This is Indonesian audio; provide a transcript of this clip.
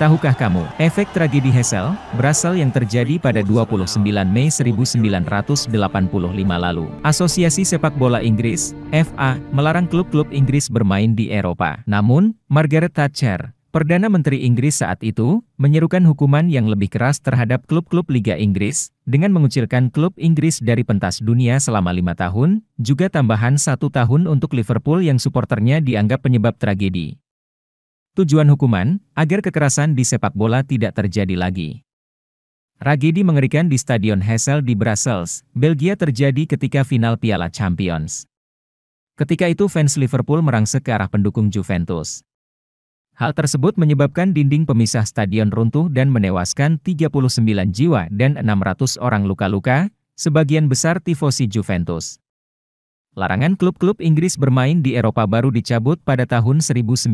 Tahukah kamu, efek tragedi Hesel, berasal yang terjadi pada 29 Mei 1985 lalu. Asosiasi Sepak Bola Inggris, FA, melarang klub-klub Inggris bermain di Eropa. Namun, Margaret Thatcher, Perdana Menteri Inggris saat itu, menyerukan hukuman yang lebih keras terhadap klub-klub Liga Inggris, dengan mengucilkan klub Inggris dari pentas dunia selama lima tahun, juga tambahan satu tahun untuk Liverpool yang suporternya dianggap penyebab tragedi. Tujuan hukuman, agar kekerasan di sepak bola tidak terjadi lagi. Ragedi mengerikan di Stadion Hessel di Brussels, Belgia terjadi ketika final Piala Champions. Ketika itu fans Liverpool merangsek ke arah pendukung Juventus. Hal tersebut menyebabkan dinding pemisah stadion runtuh dan menewaskan 39 jiwa dan 600 orang luka-luka, sebagian besar tifosi Juventus. Larangan klub-klub Inggris bermain di Eropa baru dicabut pada tahun 1990.